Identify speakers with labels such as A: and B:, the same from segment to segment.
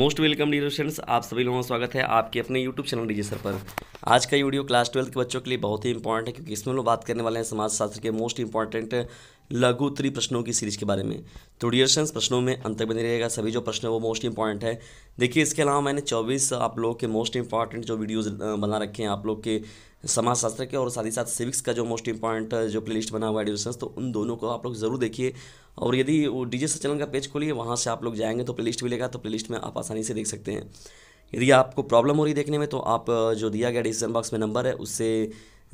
A: most welcome dear students आप सभी लोगों का स्वागत है आपके अपने यूट्यूब चैनल डीजे सर पर आज का वीडियो क्लास ट्वेल्थ के बच्चों के लिए बहुत ही इंपॉर्टेंट है क्योंकि इसमें लोग बात करने वाले हैं समाजशास्त्र के मोस्ट इंपॉर्टेंट लघु उत्तरी प्रश्नों की सीरीज के बारे में तो डियर प्रश्नों में अंतर बने रहेगा सभी जो प्रश्न है वो मोस्ट इंपॉर्टेंट है देखिए इसके अलावा मैंने चौबीस आप लोग के मोस्ट इंपॉर्टेंट जो वीडियोज़ बना रखे हैं आप लोग के समाजशास्त्र के और साथ ही साथ सिविक्स का जो मोस्ट इंपॉर्टेंट जो प्ले बना हुआ है डिविजन्स तो उन दोनों को आप लोग ज़रूर देखिए और यदि वो डी चैनल का पेज खोलिए वहाँ से आप लोग जाएंगे तो प्लेलिस्ट मिलेगा तो लिस्ट में आप आसानी से देख सकते हैं यदि आपको प्रॉब्लम हो रही देखने में तो आप जो दिया गया डिसीजन बॉक्स में नंबर है उससे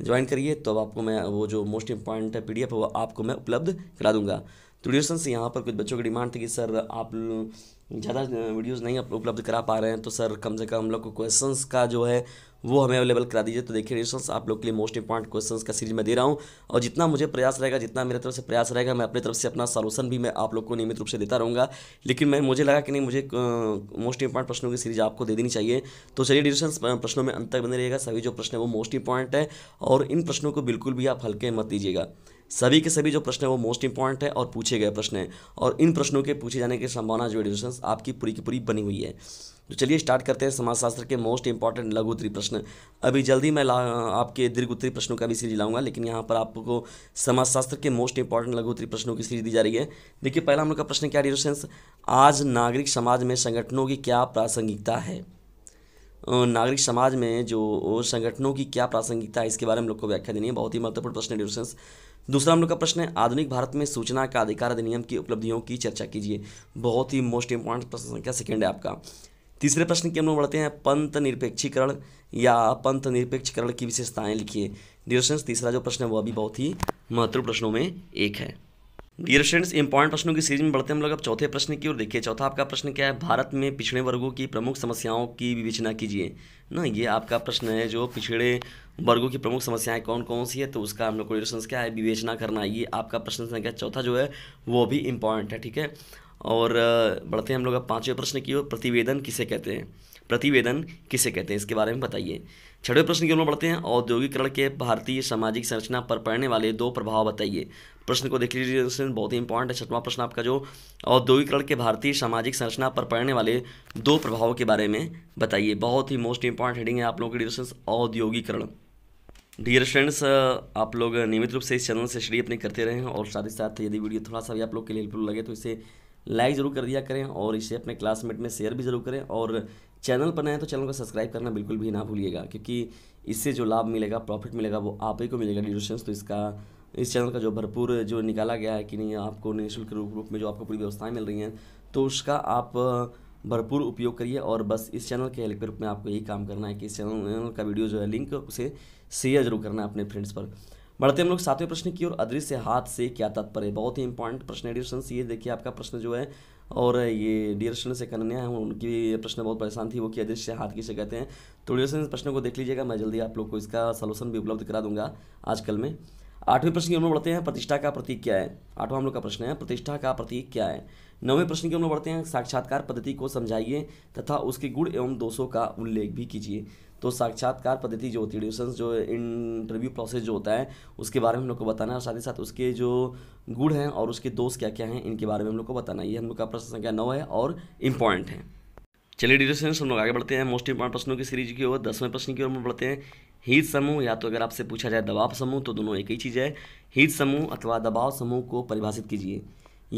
A: ज्वाइन करिए तो अब आपको मैं वो जो मोस्ट इंपॉर्टेंट है पी वो आपको मैं उपलब्ध करा दूंगा तो ड्यूरेशन से यहाँ पर कुछ बच्चों की डिमांड थी कि सर आप ज़्यादा वीडियोस नहीं उपलब्ध करा पा रहे हैं तो सर कम से कम हम लोग को क्वेश्चंस का जो है वो हमें अवेलेबल करा दीजिए तो देखिए क्वेश्चन आप लोग के लिए मोस्ट इंपॉर्टेंट क्वेश्चंस का सीरीज मैं दे रहा हूँ और जितना मुझे प्रयास रहेगा जितना मेरे तरफ से प्रयास रहेगा मैं अपनी तरफ से अपना सोलूशन भी मैं आप लोग को नियमित रूप से देता रहूँगा लेकिन मैं मुझे लगा कि नहीं मुझे मोस्ट इंपॉर्टेंट प्रश्नों की सीरीज आपको दे देनी चाहिए तो चलिए डिस्कशन प्रश्नों में अंतर बने रहेगा सभी जो प्रश्न है वो मोस्ट इंपॉर्टेंट है और इन प्रश्नों को बिल्कुल भी आप हल्के मत दीजिएगा सभी के सभी जो प्रश्न है वो मोस्ट इंपॉर्टेंट है और पूछे गए प्रश्न हैं और इन प्रश्नों के पूछे जाने की संभावना जो एडिशन आपकी पूरी की पूरी बनी हुई है तो चलिए स्टार्ट करते हैं समाजशास्त्र के मोस्ट इंपॉर्टेंट लघु उत्तरी प्रश्न अभी जल्दी मैं आपके दीर्घ उत्तरी प्रश्नों का भी सीरीज लाऊंगा लेकिन यहाँ पर आपको समाजशास्त्र के मोस्ट इंपॉर्टेंट लघु उत्तरी प्रश्नों की सीरीज दी जा रही है देखिए पहला हम लोग का प्रश्न क्या डियर आज नागरिक समाज में संगठनों की क्या प्रासंगिकता है नागरिक समाज में जो संगठनों की क्या प्रासंगिकता है इसके बारे में हम लोग को व्याख्या देनी है बहुत ही महत्वपूर्ण प्रश्न है ड्यूरेशंस दूसरा हम लोग का प्रश्न है आधुनिक भारत में सूचना का अधिकार अधिनियम की उपलब्धियों की चर्चा कीजिए बहुत ही मोस्ट इंपॉर्टेंट प्रश्न संख्या सेकेंड है आपका तीसरे प्रश्न की हम लोग बढ़ते हैं पंथ निरपेक्षीकरण या पंथ निरपेक्षीकरण की विशेषताएं लिखिए ड्यूरेशंस तीसरा जो प्रश्न है वह भी बहुत ही महत्वपूर्ण प्रश्नों में एक है डियर फ्रेंड्स इंपॉर्टेंट प्रश्नों की सीरीज में बढ़ते हम लोग अब चौथे प्रश्न की ओर देखिए चौथा आपका प्रश्न क्या है भारत में पिछड़े वर्गों की प्रमुख समस्याओं की विवेचना कीजिए ना ये आपका प्रश्न है जो पिछड़े वर्गों की प्रमुख समस्याएं कौन कौन सी है तो उसका हम लोग को डिस्टेंस क्या है विवेचना करना ये आपका प्रश्न संख्या चौथा जो है वो भी इम्पॉर्टेंट है ठीक है और बढ़ते हैं हम लोग अब पाँचवें प्रश्न की ओर प्रतिवेदन किसे कहते हैं प्रतिवेदन किसे कहते हैं इसके बारे में बताइए छठवें प्रश्न की ओर बढ़ते हैं औद्योगिकरण के भारतीय सामाजिक संरचना पर पड़ने वाले दो प्रभाव बताइए प्रश्न को देख लीजिए बहुत ही इंपॉर्टेंट है छठवां प्रश्न आपका जो औद्योगिकरण के भारतीय सामाजिक संरचना पर पड़ने वाले दो प्रभावों के बारे में बताइए बहुत ही मोस्ट इंपॉर्टेंट हेडिंग है आप लोगों के डिस्टेंस औद्योगिकरण डियर फ्रेंड्स आप लोग नियमित रूप से इस चैनल से श्री अपने करते रहें और साथ ही साथ यदि वीडियो थोड़ा सा भी आप लोग के लिए हेल्पफुल लगे तो इसे लाइक ज़रूर कर दिया करें और इसे अपने क्लासमेट में शेयर भी ज़रूर करें और चैनल पर नए तो चैनल को सब्सक्राइब करना बिल्कुल भी ना भूलिएगा क्योंकि इससे जो लाभ मिलेगा प्रॉफिट मिलेगा वो आप ही को मिलेगा ड्यूरेशंस तो इसका इस चैनल का जो भरपूर जो निकाला गया है कि नहीं आपको निःशुल्क रूप में जो आपको पूरी व्यवस्थाएं मिल रही हैं तो उसका आप भरपूर उपयोग करिए और बस इस चैनल के हेल्प के रूप में आपको यही काम करना है कि इस चैनल का वीडियो जो है लिंक उसे शेयर जरूर करना है अपने फ्रेंड्स पर बढ़ते हम लोग सातवें प्रश्न की ओर अदृश्य हाथ से क्या तत्पर है बहुत ही इंपॉर्टेंट प्रश्न है डियर ये देखिए आपका प्रश्न जो है और ये डियर से कन्या है उनकी प्रश्न बहुत परेशान थी वो कि अदृश्य हाथ किसे कहते हैं तो डियर प्रश्न को देख लीजिएगा मैं जल्दी आप लोग को इसका सोलूशन भी उपलब्ध करा दूंगा आजकल में आठवें प्रश्न की हम लोग बढ़ते हैं प्रतिष्ठा का प्रतीक क्या है आठवां हम लोग का प्रश्न है प्रतिष्ठा का प्रतीक क्या है नौवें प्रश्न की हम लोग बढ़ते हैं साक्षात्कार पद्धति को समझाइए तथा उसके गुण एवं दोषों का उल्लेख भी कीजिए तो साक्षात्कार पद्धति जो होती है ड्यूशन जो इंटरव्यू प्रोसेस जो होता है उसके बारे में हम लोग को बताना है और साथ ही साथ उसके जो गुण हैं और उसके दोष क्या क्या हैं इनके बारे में हम लोग को बताना ये हम लोग का प्रश्न संख्या नौ है और इम्पॉर्टेंट है चलिए डिटेल्स हम लोग आगे बढ़ते हैं मोस्ट इंपॉर्टेंट प्रश्नों की सीरीज की ओर दसवें प्रश्न की ओर हम बढ़ते हैं हीट समूह या तो अगर आपसे पूछा जाए दबाव समूह तो दोनों एक ही चीज़ है हीट समूह अथवा दबाव समूह को परिभाषित कीजिए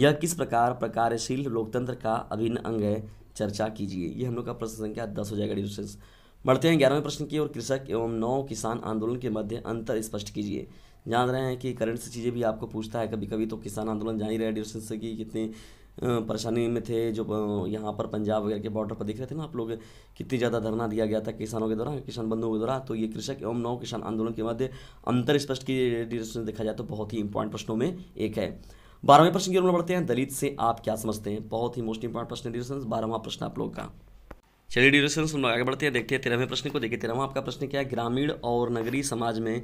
A: यह किस प्रकार प्रकारशील लोकतंत्र का अभिन्न अंग है चर्चा कीजिए यह हम लोग का प्रश्न संख्या दस हो जाएगा डिस्कशन बढ़ते हैं ग्यारहवें प्रश्न की ओर कृषक एवं नौ किसान आंदोलन के मध्य अंतर स्पष्ट कीजिए जान रहे हैं कि करंट से चीज़ें भी आपको पूछता है कभी कभी तो किसान आंदोलन जान ही रहे डिस्टेंस से कि कितने परेशानी में थे जो यहाँ पर पंजाब वगैरह के बॉर्डर पर दिख रहे थे ना आप लोग कितनी ज़्यादा धरना दिया गया था किसानों के द्वारा किसान बंधुओं के द्वारा तो ये कृषक एवं नौ किसान आंदोलन के मध्य अंतर स्पष्ट की देखा जाए तो बहुत ही इंपॉर्टेंट प्रश्नों में एक है बारहवें प्रश्न की ओर बढ़ते हैं दलित से आप क्या समझते हैं बहुत ही मोस्ट इंपॉर्टेंट प्रश्न है बारहवा प्रश्न आप लोग का चलिए डियर स्टूडेंट्स आगे बढ़ते हैं देखते हैं तेरहवें प्रश्न को देखिए तेरहवा आपका प्रश्न क्या है ग्रामीण और नगरीय समाज में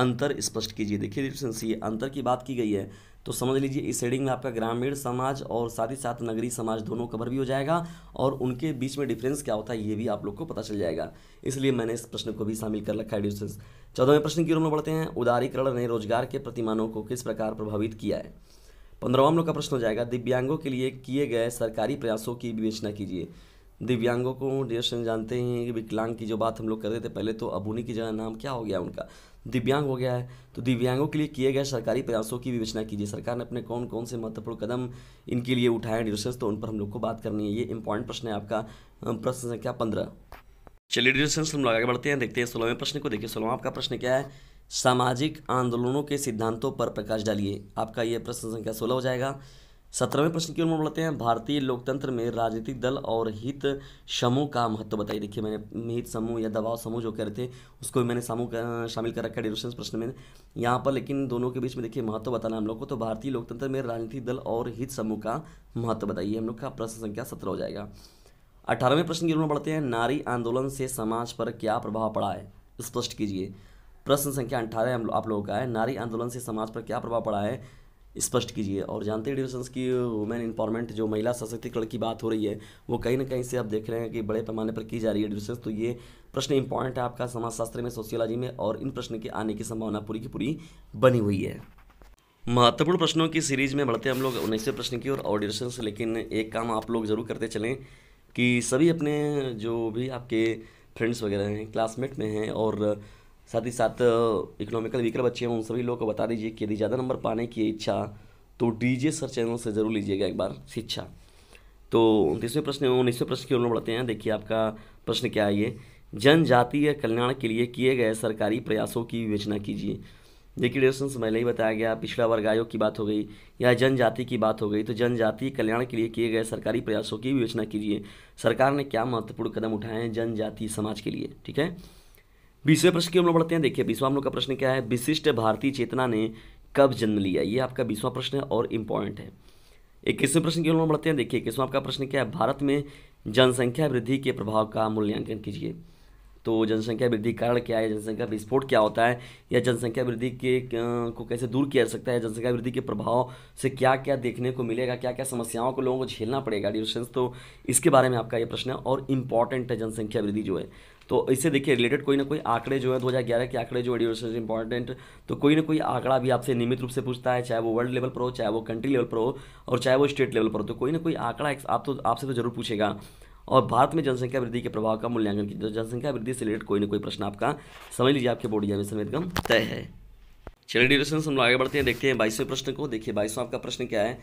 A: अंतर स्पष्ट कीजिए देखिए डियर सी अंतर की बात की गई है तो समझ लीजिए इस हेडिंग में आपका ग्रामीण समाज और साथ ही साथ नगरीय समाज दोनों कवर भी हो जाएगा और उनके बीच में डिफरेंस क्या होता है ये भी आप लोग को पता चल जाएगा इसलिए मैंने इस प्रश्न को भी शामिल कर रखा है डिस्टेंस चौदहवें प्रश्न की ओर में बढ़ते हैं उदारीकरण ने रोजगार के प्रतिमानों को किस प्रकार प्रभावित किया है पंद्रहवा हम लोग का प्रश्न हो जाएगा दिव्यांगों के लिए किए गए सरकारी प्रयासों की विवेचना कीजिए दिव्यांगों को डियर जानते ही हैं कि विकलांग की जो बात हम लोग कर रहे थे पहले तो अब उन्हीं की जगह नाम क्या हो गया उनका दिव्यांग हो गया है तो दिव्यांगों के लिए किए गए सरकारी प्रयासों की विवेचना कीजिए सरकार ने अपने कौन कौन से महत्वपूर्ण कदम इनके लिए उठाए डिस्कस तो उन पर हम लोग को बात करनी है ये इंपॉर्टेंट प्रश्न है आपका प्रश्न संख्या पंद्रह चलिए डिस्कस हम लोग आगे बढ़ते हैं देखते हैं सोलहवें प्रश्न को देखिए सोलहवा आपका प्रश्न क्या है सामाजिक आंदोलनों के सिद्धांतों पर प्रकाश डालिए आपका ये प्रश्न संख्या सोलह हो जाएगा सत्रहवें प्रश्न की ओर बढ़ते हैं भारतीय लोकतंत्र में राजनीतिक दल और हित समूह का महत्व बताइए देखिए मैंने हित समूह या दबाव समूह जो कह रहे थे उसको मैंने समूह शामिल कर रखा है प्रश्न में यहाँ पर लेकिन दोनों के बीच में देखिए महत्व बताना हम लोग को तो भारतीय लोकतंत्र में राजनीतिक दल और हित समूह का महत्व बताइए हम लोग का प्रश्न संख्या सत्रह हो जाएगा अठारहवें प्रश्न की ओर बढ़ते हैं नारी आंदोलन से समाज पर क्या प्रभाव पड़ा है स्पष्ट कीजिए प्रश्न संख्या अठारह आप लोगों का है नारी आंदोलन से समाज पर क्या प्रभाव पड़ा है स्पष्ट कीजिए और जानते हैं डिवेशन की वुमेन इंपॉर्मेंट जो महिला सशक्तिकरण की बात हो रही है वो कहीं ना कहीं से आप देख रहे हैं कि बड़े पैमाने पर की जा रही है डिवेशन तो ये प्रश्न इंपॉर्टेंट है आपका समाजशास्त्र में सोशियोलॉजी में और इन प्रश्न के आने की संभावना पूरी की पूरी बनी हुई है महत्वपूर्ण प्रश्नों की सीरीज में बढ़ते हम लोग उन्नीसवें प्रश्न की और ऑडिशंस लेकिन एक काम आप लोग ज़रूर करते चलें कि सभी अपने जो भी आपके फ्रेंड्स वगैरह हैं क्लासमेट में हैं और साथ ही साथ इकोनॉमिकल वीकर बच्चे हैं उन सभी लोगों को बता दीजिए कि यदि ज़्यादा नंबर पाने की इच्छा तो डी जे सर चैनल से ज़रूर लीजिएगा एक बार शिक्षा तो उनतीसवें प्रश्न उन्नीसवें प्रश्न की ओर बढ़ते हैं देखिए आपका प्रश्न क्या है ये जनजातीय कल्याण के लिए किए गए सरकारी प्रयासों की विवेचना कीजिए देखिए डिस्टेंस पहले ही बताया गया पिछड़ा वर्ग आयोग की बात हो गई या जनजाति की बात हो गई तो जनजाति कल्याण के लिए किए गए सरकारी प्रयासों की विवेचना कीजिए सरकार ने क्या महत्वपूर्ण कदम उठाए हैं जनजाति समाज के लिए ठीक है बीसवें प्रश्न की हम लोग बढ़ते हैं देखिए बीसवा हम लोग का प्रश्न क्या है विशिष्ट भारतीय चेतना ने कब जन्म लिया ये आपका बीसवा प्रश्न है और इम्पॉर्टेंट है इक्कीसवें प्रश्न की लोग बढ़ते हैं देखिए इक्कीसवां आपका प्रश्न क्या है भारत में जनसंख्या वृद्धि के प्रभाव का मूल्यांकन कीजिए तो जनसंख्या वृद्धि कारण क्या है जनसंख्या विस्फोट क्या होता है या जनसंख्या वृद्धि के को कैसे दूर किया जा सकता है जनसंख्या वृद्धि के प्रभाव से क्या क्या देखने को मिलेगा क्या क्या समस्याओं को लोगों को झेलना पड़ेगा डियर तो इसके बारे में आपका ये प्रश्न है और इम्पॉर्टेंट है जनसंख्या वृद्धि जो है तो इससे देखिए रिलेटेड कोई ना कोई आंकड़े जो है 2011 के आंकड़े जो एडिवर्सन इंपॉर्टेंट तो कोई ना कोई आंकड़ा भी आपसे नियमित रूप से पूछता है चाहे वो वर्ल्ड लेवल पर हो चाहे वो कंट्री लेवल पर हो और चाहे वो स्टेट लेवल पर हो तो कोई ना कोई आंकड़ा आप तो आपसे तो जरूर पूछेगा और भारत में जनसंख्या वृद्धि के प्रभाव का मूल्यांकन कीजिए तो जनसंख्या वृद्धि से रिलेटेड कोई ना कोई प्रश्न आपका समझ लीजिए आपके बोर्ड एग्जाम समय एकदम तय है चलिए डिस्कशन हम लोग आगे बढ़ते हैं देखते हैं बाईसवें प्रश्न को देखिए बाईसवें आपका प्रश्न क्या है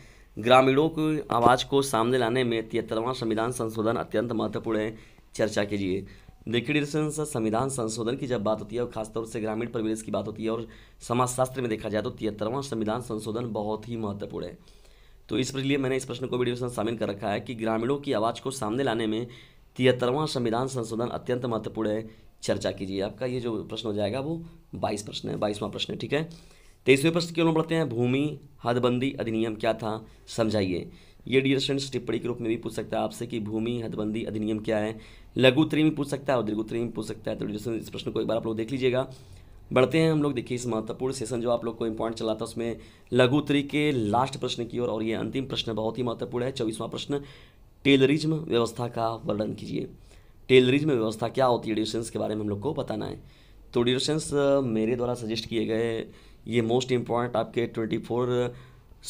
A: ग्रामीणों की आवाज़ को सामने लाने में तिहत्तरवां संविधान संशोधन अत्यंत महत्वपूर्ण है चर्चा कीजिए देखिए डिस्कशन संविधान संशोधन की जब बात होती है और खासतौर से ग्रामीण परिवेश की बात होती है और समाजशास्त्र में देखा जाए तो तिहत्तरवां संविधान संशोधन बहुत ही महत्वपूर्ण है तो इस लिए मैंने इस प्रश्न को वीडियो में शामिल कर रखा है कि ग्रामीणों की आवाज़ को सामने लाने में तिहत्तरवां संविधान संशोधन अत्यंत महत्वपूर्ण है चर्चा कीजिए आपका ये जो प्रश्न हो जाएगा वो बाईस प्रश्न है बाईसवां प्रश्न है ठीक है तेईसवें प्रश्न क्यों पढ़ते हैं भूमि हदबंदी अधिनियम क्या था समझाइए ये डियर स्टूडेंट्स टिप्पणी के रूप में भी पूछ सकता है आपसे कि भूमि हदबंदी अधिनियम क्या है लघु उत्तरी में पूछ सकता है और दीर्घ उत्तरी में पूछ सकता है तो डियर इस प्रश्न को एक बार आप लोग देख लीजिएगा बढ़ते हैं हम लोग देखिए इस महत्वपूर्ण सेशन जो आप लोग को इम्पॉर्टेंट चला था उसमें लघु उत्तरी के लास्ट प्रश्न की ओर और, और ये अंतिम प्रश्न बहुत ही महत्वपूर्ण है चौबीसवां प्रश्न टेलरिज्म व्यवस्था का वर्णन कीजिए टेलरिज्म व्यवस्था क्या होती है ड्यूरेशंस के बारे में हम लोग को बताना है तो ड्यूरेशंस मेरे द्वारा सजेस्ट किए गए ये मोस्ट इम्पॉर्टेंट आपके ट्वेंटी फोर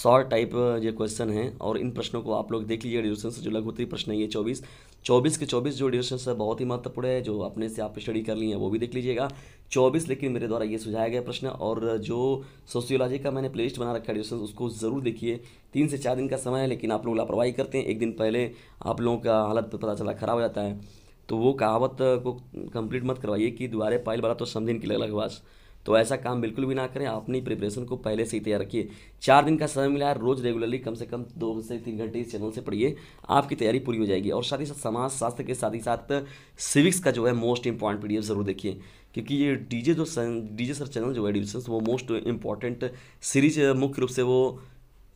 A: शॉर्ट टाइप ये क्वेश्चन हैं और इन प्रश्नों को आप लोग देख लीजिए ड्यूरेशन जो जो उत्तरी प्रश्न है ये चौबीस चौबीस के चौबीस जो डिस्कशन है बहुत ही महत्वपूर्ण है जो अपने से आप स्टडी कर ली है वो भी देख लीजिएगा चौबीस लेकिन मेरे द्वारा ये सुझाया गया प्रश्न और जो सोशियोलॉजी का मैंने प्लेलिस्ट बना रखा है डिस्कशन उसको ज़रूर देखिए तीन से चार दिन का समय है लेकिन आप लोग लापरवाही करते हैं एक दिन पहले आप लोगों का हालत पता चला खराब हो जाता है तो वो कहावत को कंप्लीट मत करवाइए कि दोबारे पाइल वाला तो समझे की अलग के तो ऐसा काम बिल्कुल भी ना करें अपनी प्रिपरेशन को पहले से ही तैयार रखिए चार दिन का समय मिला है रोज़ रेगुलरली कम से कम दो से तीन घंटे इस चैनल से पढ़िए आपकी तैयारी पूरी हो जाएगी और साथ ही साथ समाज शास्त्र के साथ ही साथ सिविक्स का जो है मोस्ट इंपॉर्टेंट पीडीएफ ज़रूर देखिए क्योंकि ये डीजे जो डीजे सर चैनल जो है डिविजन वो मोस्ट इंपॉर्टेंट सीरीज मुख्य रूप से वो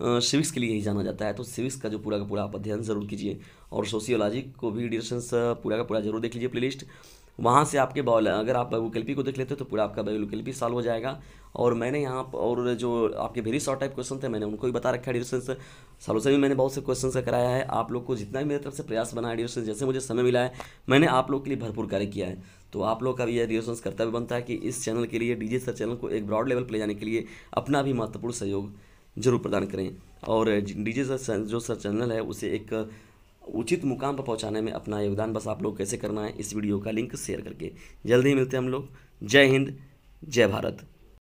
A: सिविक्स के लिए ही जाना जाता है तो सिविक्स का जो पूरा का पूरा आप अध्ययन जरूर कीजिए और सोशियोलॉजी को भी डिविजन पूरा का पूरा जरूर देख लीजिए प्लेलिस्ट वहाँ से आपके बॉल अगर आप वैल्यूकेल्पी को देख लेते हो तो पूरा आपका वैल्यूकेल्पी सॉल्व हो जाएगा और मैंने यहाँ और जो आपके वेरी शॉर्ट टाइप क्वेश्चन थे मैंने उनको भी बता रखा है डिस्टेंस से भी मैंने बहुत से क्वेश्चन का कराया है आप लोग को जितना भी मेरी तरफ से प्रयास बना है डिस्टेंस जैसे मुझे समय मिला है मैंने आप लोग के लिए भरपूर कार्य किया है तो आप लोग का भी यह रिएक्शंस करता भी बनता है कि इस चैनल के लिए डीजे सर चैनल को एक ब्रॉड लेवल पर ले जाने के लिए अपना भी महत्वपूर्ण सहयोग जरूर प्रदान करें और डीजे सर जो सर चैनल है उसे एक उचित मुकाम पर पहुंचाने में अपना योगदान बस आप लोग कैसे करना है इस वीडियो का लिंक शेयर करके जल्दी ही मिलते हैं हम लोग जय हिंद जय भारत